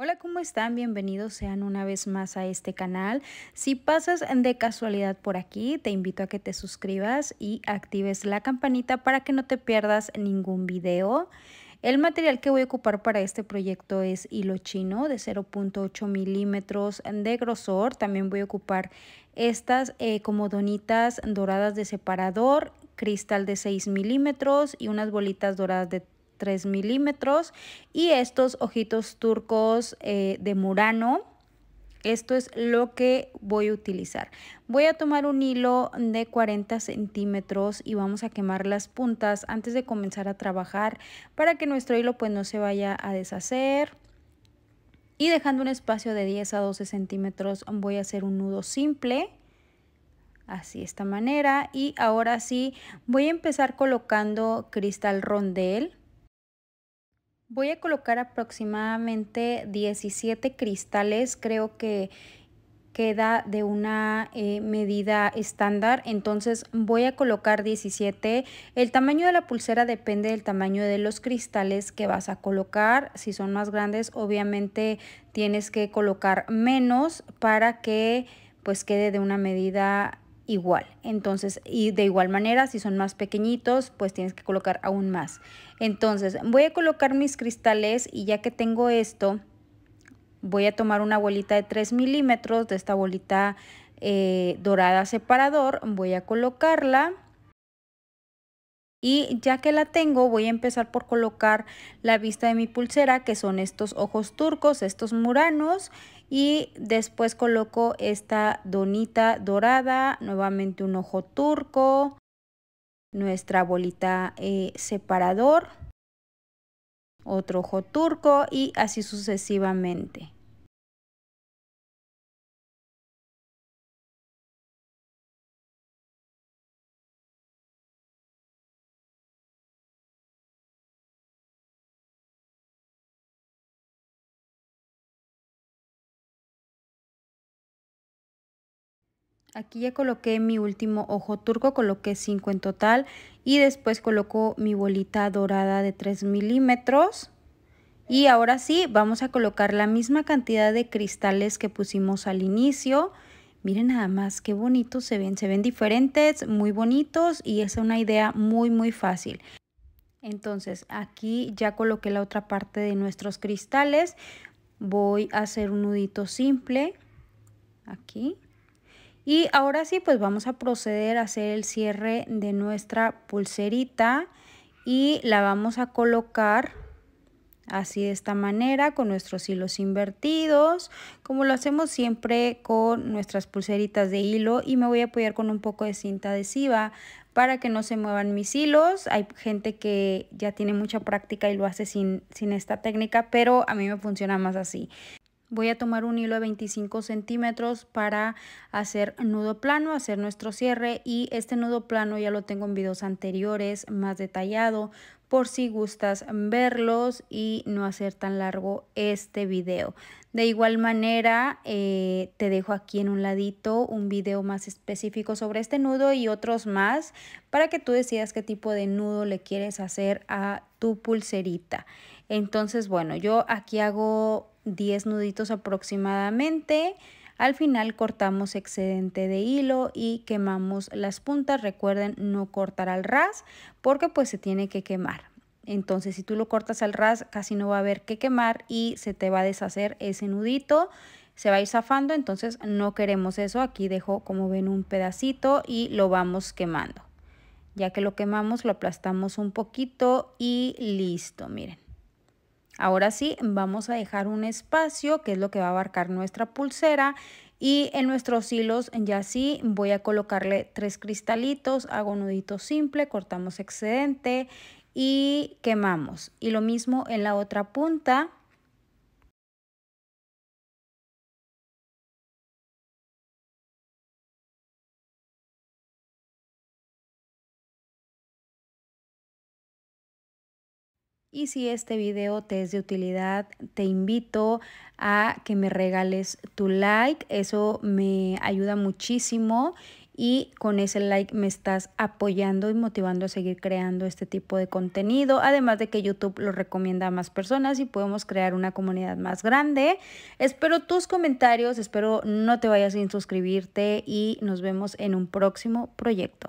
Hola, ¿cómo están? Bienvenidos sean una vez más a este canal. Si pasas de casualidad por aquí, te invito a que te suscribas y actives la campanita para que no te pierdas ningún video. El material que voy a ocupar para este proyecto es hilo chino de 0.8 milímetros de grosor. También voy a ocupar estas eh, doradas de separador, cristal de 6 milímetros y unas bolitas doradas de 3 milímetros y estos ojitos turcos eh, de Murano. Esto es lo que voy a utilizar. Voy a tomar un hilo de 40 centímetros y vamos a quemar las puntas antes de comenzar a trabajar para que nuestro hilo pues no se vaya a deshacer. Y dejando un espacio de 10 a 12 centímetros voy a hacer un nudo simple así esta manera y ahora sí voy a empezar colocando cristal rondel Voy a colocar aproximadamente 17 cristales, creo que queda de una eh, medida estándar entonces voy a colocar 17 el tamaño de la pulsera depende del tamaño de los cristales que vas a colocar si son más grandes obviamente tienes que colocar menos para que pues quede de una medida igual. Entonces, y de igual manera, si son más pequeñitos, pues tienes que colocar aún más. Entonces, voy a colocar mis cristales y ya que tengo esto, voy a tomar una bolita de 3 milímetros de esta bolita eh, dorada separador, voy a colocarla y ya que la tengo, voy a empezar por colocar la vista de mi pulsera, que son estos ojos turcos, estos muranos. Y después coloco esta donita dorada, nuevamente un ojo turco, nuestra bolita eh, separador, otro ojo turco y así sucesivamente. Aquí ya coloqué mi último ojo turco, coloqué 5 en total y después coloco mi bolita dorada de 3 milímetros. Y ahora sí, vamos a colocar la misma cantidad de cristales que pusimos al inicio. Miren nada más qué bonitos se ven, se ven diferentes, muy bonitos y es una idea muy muy fácil. Entonces aquí ya coloqué la otra parte de nuestros cristales, voy a hacer un nudito simple, aquí. Y ahora sí, pues vamos a proceder a hacer el cierre de nuestra pulserita y la vamos a colocar así de esta manera con nuestros hilos invertidos como lo hacemos siempre con nuestras pulseritas de hilo y me voy a apoyar con un poco de cinta adhesiva para que no se muevan mis hilos hay gente que ya tiene mucha práctica y lo hace sin, sin esta técnica pero a mí me funciona más así Voy a tomar un hilo de 25 centímetros para hacer nudo plano, hacer nuestro cierre y este nudo plano ya lo tengo en videos anteriores más detallado por si gustas verlos y no hacer tan largo este video. De igual manera, eh, te dejo aquí en un ladito un video más específico sobre este nudo y otros más para que tú decidas qué tipo de nudo le quieres hacer a tu pulserita. Entonces, bueno, yo aquí hago 10 nuditos aproximadamente. Al final cortamos excedente de hilo y quemamos las puntas. Recuerden no cortar al ras porque pues se tiene que quemar. Entonces si tú lo cortas al ras casi no va a haber que quemar y se te va a deshacer ese nudito. Se va a ir zafando, entonces no queremos eso. Aquí dejo como ven un pedacito y lo vamos quemando. Ya que lo quemamos lo aplastamos un poquito y listo, miren. Ahora sí, vamos a dejar un espacio, que es lo que va a abarcar nuestra pulsera. Y en nuestros hilos ya sí voy a colocarle tres cristalitos, hago nudito simple, cortamos excedente y quemamos. Y lo mismo en la otra punta Y si este video te es de utilidad, te invito a que me regales tu like. Eso me ayuda muchísimo y con ese like me estás apoyando y motivando a seguir creando este tipo de contenido. Además de que YouTube lo recomienda a más personas y podemos crear una comunidad más grande. Espero tus comentarios, espero no te vayas sin suscribirte y nos vemos en un próximo proyecto.